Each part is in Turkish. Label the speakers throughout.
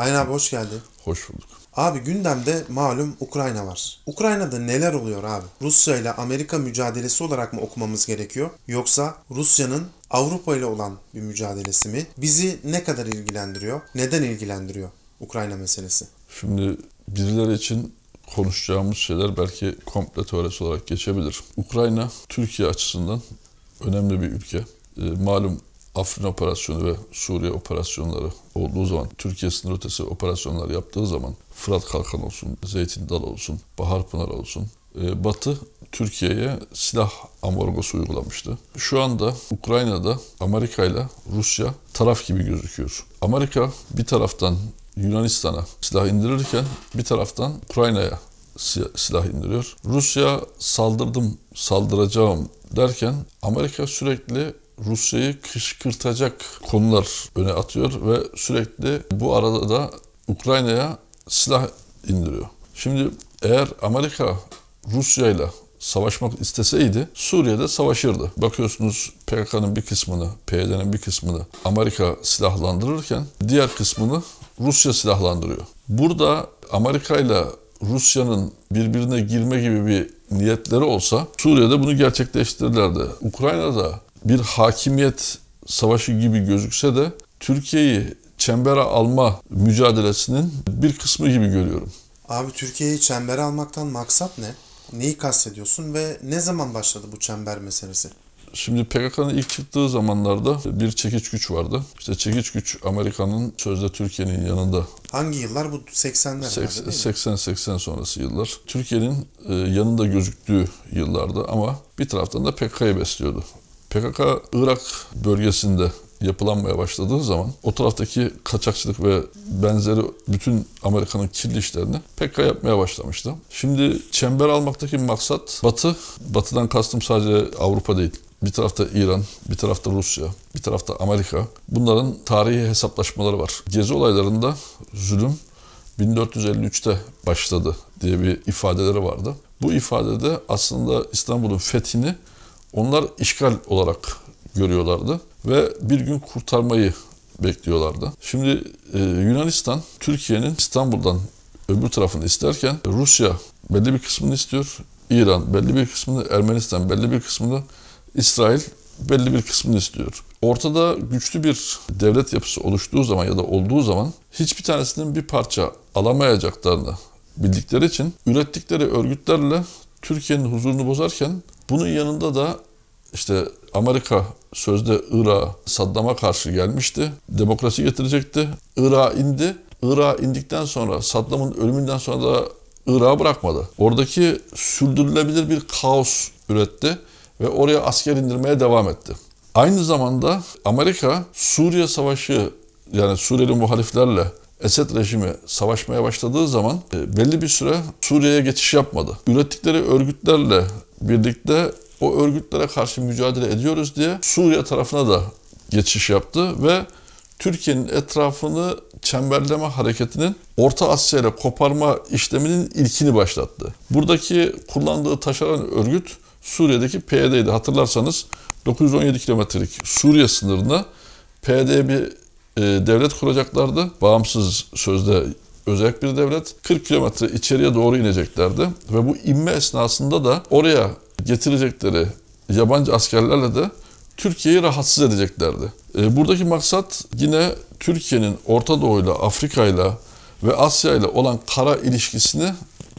Speaker 1: Aynen abi hoş geldin. Hoş bulduk. Abi gündemde malum Ukrayna var. Ukrayna'da neler oluyor abi? Rusya ile Amerika mücadelesi olarak mı okumamız gerekiyor? Yoksa Rusya'nın Avrupa ile olan bir mücadelesi mi? Bizi ne kadar ilgilendiriyor? Neden ilgilendiriyor Ukrayna meselesi?
Speaker 2: Şimdi birileri için konuşacağımız şeyler belki komple teorisi olarak geçebilir. Ukrayna Türkiye açısından önemli bir ülke. Ee, malum Afrin operasyonu ve Suriye operasyonları olduğu zaman, Türkiye sınır ötesi operasyonlar yaptığı zaman Fırat Kalkan olsun, Zeytin Dal olsun, Bahar Pınar olsun e, Batı Türkiye'ye silah ambargosu uygulamıştı. Şu anda Ukrayna'da Amerika ile Rusya taraf gibi gözüküyor. Amerika bir taraftan Yunanistan'a silah indirirken bir taraftan Ukrayna'ya silah indiriyor. Rusya saldırdım, saldıracağım derken Amerika sürekli Rusya'yı kışkırtacak konular öne atıyor ve sürekli bu arada da Ukrayna'ya silah indiriyor. Şimdi eğer Amerika Rusya ile savaşmak isteseydi Suriye'de savaşırdı. Bakıyorsunuz PKK'nın bir kısmını, PYD'nin bir kısmını Amerika silahlandırırken diğer kısmını Rusya silahlandırıyor. Burada Amerika ile Rusya'nın birbirine girme gibi bir niyetleri olsa Suriye'de bunu gerçekleştirirlerdi. Ukrayna'da bir hakimiyet savaşı gibi gözükse de Türkiye'yi çembere alma mücadelesinin bir kısmı gibi görüyorum.
Speaker 1: Abi Türkiye'yi çembere almaktan maksat ne? Neyi kastediyorsun ve ne zaman başladı bu çember meselesi?
Speaker 2: Şimdi PKK'nın ilk çıktığı zamanlarda bir çekiç güç vardı. İşte çekiç güç Amerika'nın sözde Türkiye'nin yanında.
Speaker 1: Hangi yıllar? Bu 80'ler
Speaker 2: 80-80 sonrası yıllar. Türkiye'nin e, yanında gözüktüğü yıllarda ama bir taraftan da PKK'yı besliyordu. PKK Irak bölgesinde yapılanmaya başladığı zaman o taraftaki kaçakçılık ve benzeri bütün Amerika'nın kirli işlerini PKK yapmaya başlamıştı. Şimdi çember almaktaki maksat Batı, Batı'dan kastım sadece Avrupa değil. Bir tarafta İran, bir tarafta Rusya, bir tarafta Amerika. Bunların tarihi hesaplaşmaları var. Gezi olaylarında zulüm 1453'te başladı diye bir ifadeleri vardı. Bu ifadede aslında İstanbul'un fethini onlar işgal olarak görüyorlardı ve bir gün kurtarmayı bekliyorlardı. Şimdi e, Yunanistan Türkiye'nin İstanbul'dan öbür tarafını isterken Rusya belli bir kısmını istiyor. İran belli bir kısmını, Ermenistan belli bir kısmını, İsrail belli bir kısmını istiyor. Ortada güçlü bir devlet yapısı oluştuğu zaman ya da olduğu zaman hiçbir tanesinin bir parça alamayacaklarını bildikleri için ürettikleri örgütlerle Türkiye'nin huzurunu bozarken bunun yanında da işte Amerika sözde Irak Saddam'a karşı gelmişti. Demokrasi getirecekti. Irak indi. Irak indikten sonra Saddam'ın ölümünden sonra da Irak'ı bırakmadı. Oradaki sürdürülebilir bir kaos üretti ve oraya asker indirmeye devam etti. Aynı zamanda Amerika Suriye Savaşı yani Suriyeli muhaliflerle Esed rejimi savaşmaya başladığı zaman e, belli bir süre Suriye'ye geçiş yapmadı. Ürettikleri örgütlerle birlikte o örgütlere karşı mücadele ediyoruz diye Suriye tarafına da geçiş yaptı ve Türkiye'nin etrafını çemberleme hareketinin Orta Asya ile koparma işleminin ilkini başlattı. Buradaki kullandığı taşeron örgüt Suriye'deki PYD'ydi. Hatırlarsanız 917 kilometrelik Suriye sınırına PYD bir e, devlet kuracaklardı. Bağımsız sözde özel bir devlet. 40 kilometre içeriye doğru ineceklerdi ve bu inme esnasında da oraya getirecekleri yabancı askerlerle de Türkiye'yi rahatsız edeceklerdi. E, buradaki maksat yine Türkiye'nin Orta Doğu'yla, Afrika'yla ve Asya'yla olan kara ilişkisini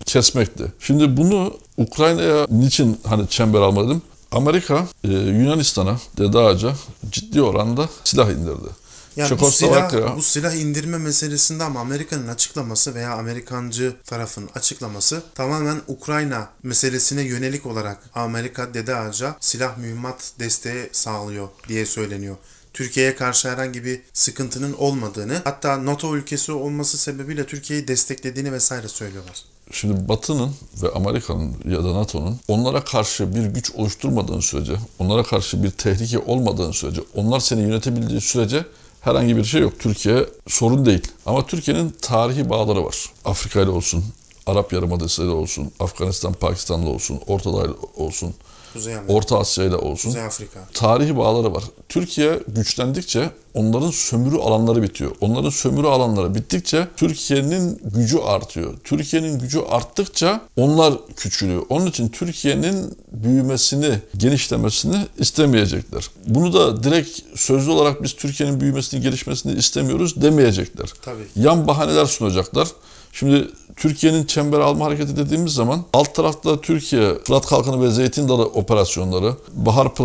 Speaker 2: kesmekti. Şimdi bunu Ukrayna'ya niçin hani çember almadım? Amerika e, Yunanistan'a, Dede Ağaca ciddi oranda silah indirdi. Yani bu silah, bu
Speaker 1: silah indirme meselesinde ama Amerika'nın açıklaması veya Amerikancı tarafın açıklaması tamamen Ukrayna meselesine yönelik olarak Amerika dede ağaca silah mühimmat desteği sağlıyor diye söyleniyor. Türkiye'ye karşı herhangi bir sıkıntının olmadığını hatta NATO ülkesi olması sebebiyle Türkiye'yi desteklediğini vesaire söylüyorlar.
Speaker 2: Şimdi Batı'nın ve Amerika'nın ya da NATO'nun onlara karşı bir güç oluşturmadığın sürece, onlara karşı bir tehlike olmadığın sürece, onlar seni yönetebildiği sürece herhangi bir şey yok. Türkiye sorun değil. Ama Türkiye'nin tarihi bağları var. Afrika ile olsun, Arap Yarımadası ile olsun, Afganistan, Pakistan'la olsun, Ortadoğu Doğu olsun, Kuzey Amerika. Orta Asya ile olsun. Kuzey Afrika. Tarihi bağları var. Türkiye güçlendikçe onların sömürü alanları bitiyor. Onların sömürü alanları bittikçe Türkiye'nin gücü artıyor. Türkiye'nin gücü arttıkça onlar küçülüyor. Onun için Türkiye'nin büyümesini, genişlemesini istemeyecekler. Bunu da direkt sözlü olarak biz Türkiye'nin büyümesini, gelişmesini istemiyoruz demeyecekler. Tabii. Yan bahaneler sunacaklar. Şimdi Türkiye'nin çember alma hareketi dediğimiz zaman alt tarafta Türkiye Fırat Kalkanı ve Zeytin Dalı operasyonları, Bahar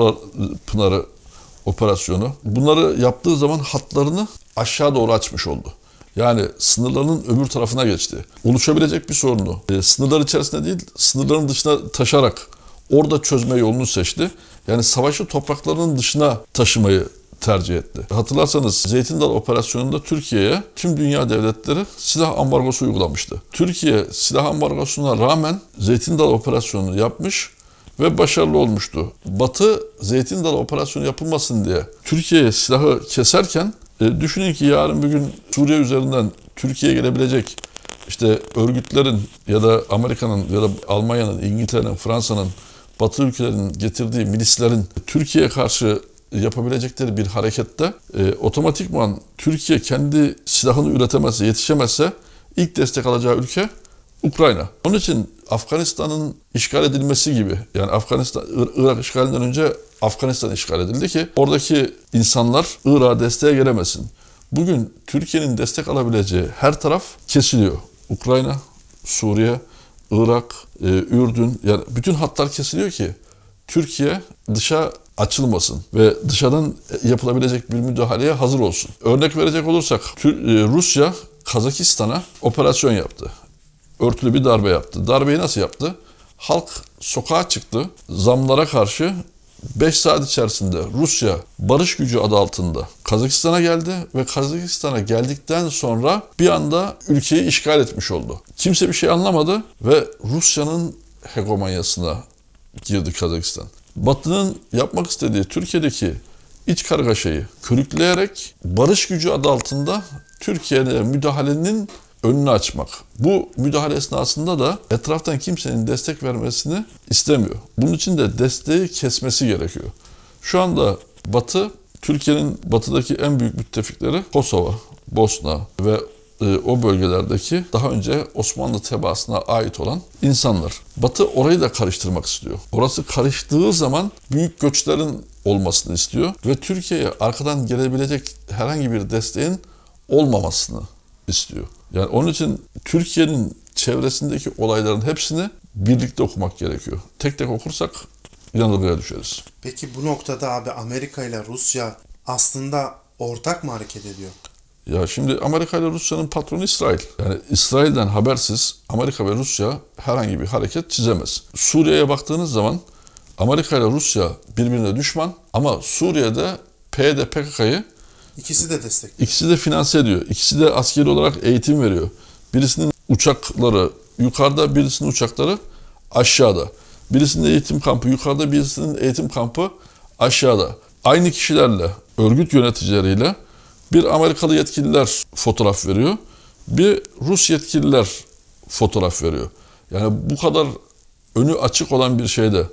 Speaker 2: Pınarı operasyonu bunları yaptığı zaman hatlarını aşağı doğru açmış oldu. Yani sınırlarının öbür tarafına geçti. Oluşabilecek bir sorunu e, sınırlar içerisinde değil, sınırların dışına taşarak orada çözme yolunu seçti. Yani savaşı topraklarının dışına taşımayı tercih etti. Hatırlarsanız Zeytin Dal operasyonunda Türkiye'ye tüm dünya devletleri silah ambargosu uygulamıştı. Türkiye silah ambargosuna rağmen Zeytin Dal operasyonunu yapmış ve başarılı olmuştu. Batı Zeytin Dalı operasyonu yapılmasın diye Türkiye'ye silahı keserken e, düşünün ki yarın bir gün Suriye üzerinden Türkiye'ye gelebilecek işte örgütlerin ya da Amerika'nın ya da Almanya'nın, İngiltere'nin, Fransa'nın, Batı ülkelerinin getirdiği milislerin Türkiye'ye karşı yapabilecekleri bir harekette e, otomatikman Türkiye kendi silahını üretemezse, yetişemezse ilk destek alacağı ülke Ukrayna. Onun için Afganistan'ın işgal edilmesi gibi yani Afganistan Irak işgalinden önce Afganistan işgal edildi ki oradaki insanlar Irak'a desteğe gelemesin. Bugün Türkiye'nin destek alabileceği her taraf kesiliyor. Ukrayna, Suriye, Irak, e, Ürdün yani bütün hatlar kesiliyor ki Türkiye dışa açılmasın ve dışarıdan yapılabilecek bir müdahaleye hazır olsun. Örnek verecek olursak e, Rusya Kazakistan'a operasyon yaptı örtülü bir darbe yaptı. Darbeyi nasıl yaptı? Halk sokağa çıktı. Zamlara karşı 5 saat içerisinde Rusya barış gücü adı altında Kazakistan'a geldi ve Kazakistan'a geldikten sonra bir anda ülkeyi işgal etmiş oldu. Kimse bir şey anlamadı ve Rusya'nın hegemonyasına girdi Kazakistan. Batı'nın yapmak istediği Türkiye'deki iç kargaşayı körükleyerek barış gücü adı altında Türkiye'de müdahalenin önünü açmak. Bu müdahale esnasında da etraftan kimsenin destek vermesini istemiyor. Bunun için de desteği kesmesi gerekiyor. Şu anda Batı, Türkiye'nin batıdaki en büyük müttefikleri Kosova, Bosna ve e, o bölgelerdeki daha önce Osmanlı tebaasına ait olan insanlar. Batı orayı da karıştırmak istiyor. Orası karıştığı zaman büyük göçlerin olmasını istiyor ve Türkiye'ye arkadan gelebilecek herhangi bir desteğin olmamasını istiyor. Yani onun için Türkiye'nin çevresindeki olayların hepsini birlikte okumak gerekiyor. Tek tek okursak yanılgıya düşeriz.
Speaker 1: Peki bu noktada abi Amerika ile Rusya aslında ortak mı hareket ediyor?
Speaker 2: Ya şimdi Amerika ile Rusya'nın patronu İsrail. Yani İsrail'den habersiz Amerika ve Rusya herhangi bir hareket çizemez. Suriye'ye baktığınız zaman Amerika ile Rusya birbirine düşman ama Suriye'de PYD PKK'yı
Speaker 1: İkisi de destekliyor.
Speaker 2: İkisi de finanse ediyor. İkisi de askeri olarak eğitim veriyor. Birisinin uçakları yukarıda, birisinin uçakları aşağıda. Birisinin eğitim kampı yukarıda, birisinin eğitim kampı aşağıda. Aynı kişilerle, örgüt yöneticileriyle bir Amerikalı yetkililer fotoğraf veriyor. Bir Rus yetkililer fotoğraf veriyor. Yani bu kadar önü açık olan bir şeyde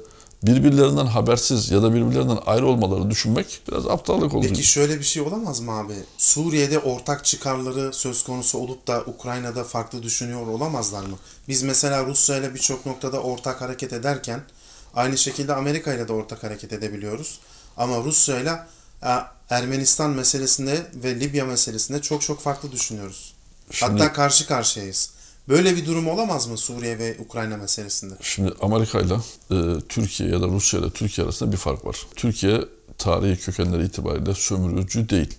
Speaker 2: birbirlerinden habersiz ya da birbirlerinden ayrı olmaları düşünmek biraz aptallık olur. Peki
Speaker 1: şöyle bir şey olamaz mı abi? Suriye'de ortak çıkarları söz konusu olup da Ukrayna'da farklı düşünüyor olamazlar mı? Biz mesela Rusya ile birçok noktada ortak hareket ederken aynı şekilde Amerika ile de ortak hareket edebiliyoruz. Ama Rusya ile e, Ermenistan meselesinde ve Libya meselesinde çok çok farklı düşünüyoruz. Şimdi, Hatta karşı karşıyayız. Böyle bir durum olamaz mı Suriye ve Ukrayna meselesinde?
Speaker 2: Şimdi Amerika ile e, Türkiye ya da Rusya ile Türkiye arasında bir fark var. Türkiye tarihi kökenleri itibariyle sömürücü değil.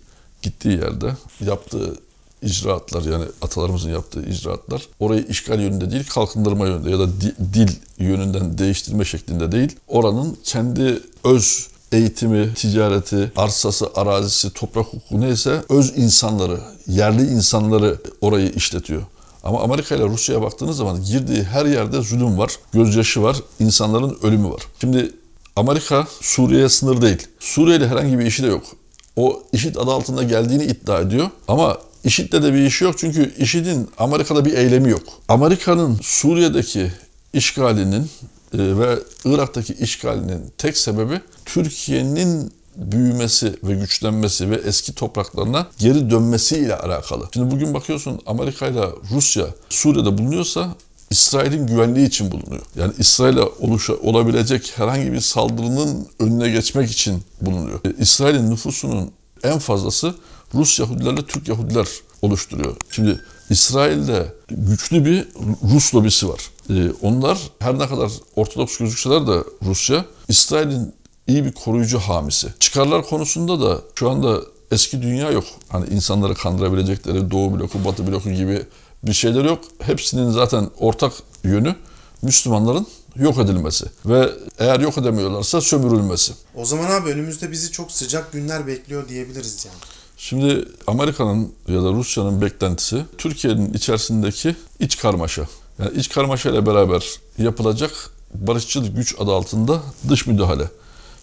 Speaker 2: Gittiği yerde yaptığı icraatlar yani atalarımızın yaptığı icraatlar orayı işgal yönünde değil kalkındırma yönünde ya da di, dil yönünden değiştirme şeklinde değil. Oranın kendi öz eğitimi, ticareti, arsası, arazisi, toprak hukuku neyse öz insanları, yerli insanları orayı işletiyor. Ama Amerika ile Rusya'ya baktığınız zaman girdiği her yerde zulüm var, gözyaşı var, insanların ölümü var. Şimdi Amerika Suriye'ye sınır değil. Suriye ile herhangi bir işi de yok. O IŞİD adı altında geldiğini iddia ediyor ama IŞİD'le de bir işi yok çünkü IŞİD'in Amerika'da bir eylemi yok. Amerika'nın Suriye'deki işgalinin e, ve Irak'taki işgalinin tek sebebi Türkiye'nin büyümesi ve güçlenmesi ve eski topraklarına geri dönmesi ile alakalı. Şimdi bugün bakıyorsun Amerika ile Rusya Suriye'de bulunuyorsa İsrail'in güvenliği için bulunuyor. Yani İsrail'e olabilecek herhangi bir saldırının önüne geçmek için bulunuyor. E, İsrail'in nüfusunun en fazlası Rus Yahudilerle Türk Yahudiler oluşturuyor. Şimdi İsrail'de güçlü bir Rus lobisi var. Ee, onlar her ne kadar Ortodoks gözükseler de Rusya, İsrail'in iyi bir koruyucu hamisi. Çıkarlar konusunda da şu anda eski dünya yok. Hani insanları kandırabilecekleri Doğu bloku, Batı bloku gibi bir şeyler yok. Hepsinin zaten ortak yönü Müslümanların yok edilmesi ve eğer yok edemiyorlarsa sömürülmesi.
Speaker 1: O zaman abi önümüzde bizi çok sıcak günler bekliyor diyebiliriz yani.
Speaker 2: Şimdi Amerika'nın ya da Rusya'nın beklentisi Türkiye'nin içerisindeki iç karmaşa. Yani iç karmaşa ile beraber yapılacak barışçıl güç adı altında dış müdahale.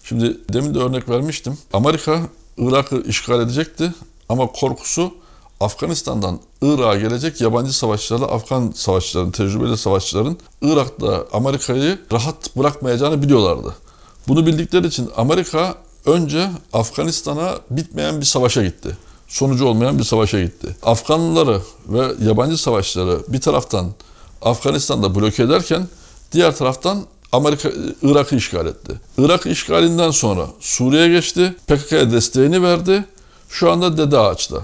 Speaker 2: Şimdi demin de örnek vermiştim. Amerika Irak'ı işgal edecekti ama korkusu Afganistan'dan Irak'a gelecek yabancı savaşçılarla Afgan savaşçıların, tecrübeli savaşçıların Irak'ta Amerika'yı rahat bırakmayacağını biliyorlardı. Bunu bildikleri için Amerika önce Afganistan'a bitmeyen bir savaşa gitti. Sonucu olmayan bir savaşa gitti. Afganlıları ve yabancı savaşçıları bir taraftan Afganistan'da bloke ederken diğer taraftan Amerika Irak'ı işgal etti. Irak işgalinden sonra Suriye'ye geçti. PKK'ya desteğini verdi. Şu anda Dede Ağaç'ta.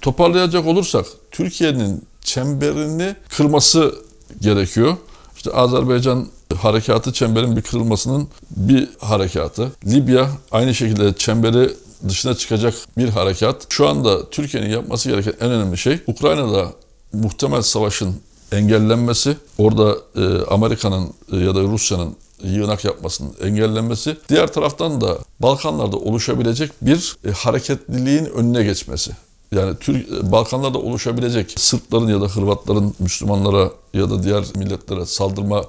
Speaker 2: Toparlayacak olursak Türkiye'nin çemberini kırması gerekiyor. İşte Azerbaycan harekatı çemberin bir kırılmasının bir harekatı. Libya aynı şekilde çemberi dışına çıkacak bir harekat. Şu anda Türkiye'nin yapması gereken en önemli şey Ukrayna'da muhtemel savaşın engellenmesi, orada e, Amerika'nın e, ya da Rusya'nın yığınak yapmasının engellenmesi, diğer taraftan da Balkanlarda oluşabilecek bir e, hareketliliğin önüne geçmesi. Yani Türk e, Balkanlarda oluşabilecek Sırpların ya da Hırvatların Müslümanlara ya da diğer milletlere saldırma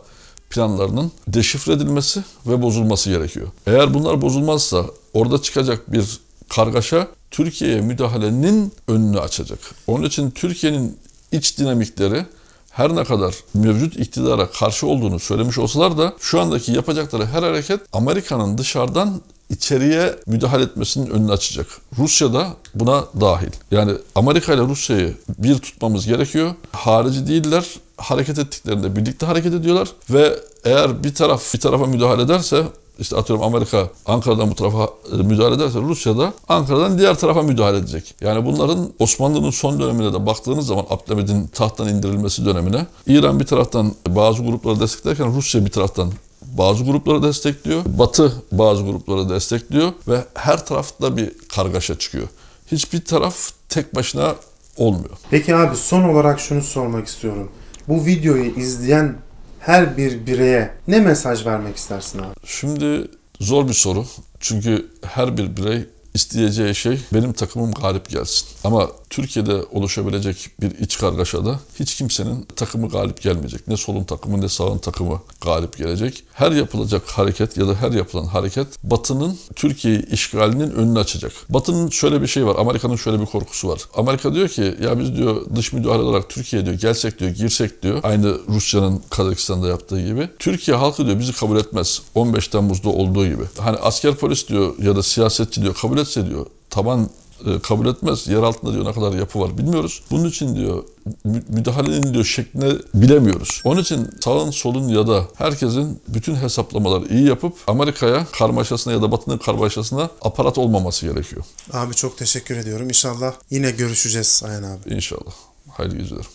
Speaker 2: planlarının deşifre edilmesi ve bozulması gerekiyor. Eğer bunlar bozulmazsa orada çıkacak bir kargaşa Türkiye'ye müdahalenin önünü açacak. Onun için Türkiye'nin iç dinamikleri her ne kadar mevcut iktidara karşı olduğunu söylemiş olsalar da şu andaki yapacakları her hareket Amerika'nın dışarıdan içeriye müdahale etmesinin önünü açacak. Rusya da buna dahil. Yani Amerika ile Rusya'yı bir tutmamız gerekiyor. Harici değiller. Hareket ettiklerinde birlikte hareket ediyorlar ve eğer bir taraf bir tarafa müdahale ederse işte atıyorum Amerika Ankara'dan bu tarafa e, müdahale ederse Rusya da Ankara'dan diğer tarafa müdahale edecek. Yani bunların Osmanlı'nın son dönemine de baktığınız zaman Abdülhamid'in tahttan indirilmesi dönemine İran bir taraftan bazı grupları desteklerken Rusya bir taraftan bazı grupları destekliyor. Batı bazı grupları destekliyor ve her tarafta bir
Speaker 1: kargaşa çıkıyor. Hiçbir taraf tek başına olmuyor. Peki abi son olarak şunu sormak istiyorum. Bu videoyu izleyen her bir bireye ne mesaj vermek istersin abi?
Speaker 2: Şimdi zor bir soru. Çünkü her bir birey isteyeceği şey benim takımım galip gelsin. Ama Türkiye'de oluşabilecek bir iç kargaşada hiç kimsenin takımı galip gelmeyecek. Ne solun takımı ne sağın takımı galip gelecek. Her yapılacak hareket ya da her yapılan hareket Batı'nın Türkiye'yi işgalinin önünü açacak. Batı'nın şöyle bir şey var. Amerika'nın şöyle bir korkusu var. Amerika diyor ki ya biz diyor dış müdahale olarak Türkiye diyor gelsek diyor girsek diyor. Aynı Rusya'nın Kazakistan'da yaptığı gibi. Türkiye halkı diyor bizi kabul etmez. 15 Temmuz'da olduğu gibi. Hani asker polis diyor ya da siyasetçi diyor kabul et etmezse diyor, taban e, kabul etmez. Yer altında diyor ne kadar yapı var bilmiyoruz. Bunun için diyor müdahalenin diyor şeklini bilemiyoruz. Onun için sağın solun ya da herkesin bütün hesaplamaları iyi yapıp Amerika'ya karmaşasına ya da Batı'nın karmaşasına aparat olmaması gerekiyor.
Speaker 1: Abi çok teşekkür ediyorum. İnşallah yine görüşeceğiz Ayhan abi.
Speaker 2: İnşallah. Hayırlı geceler.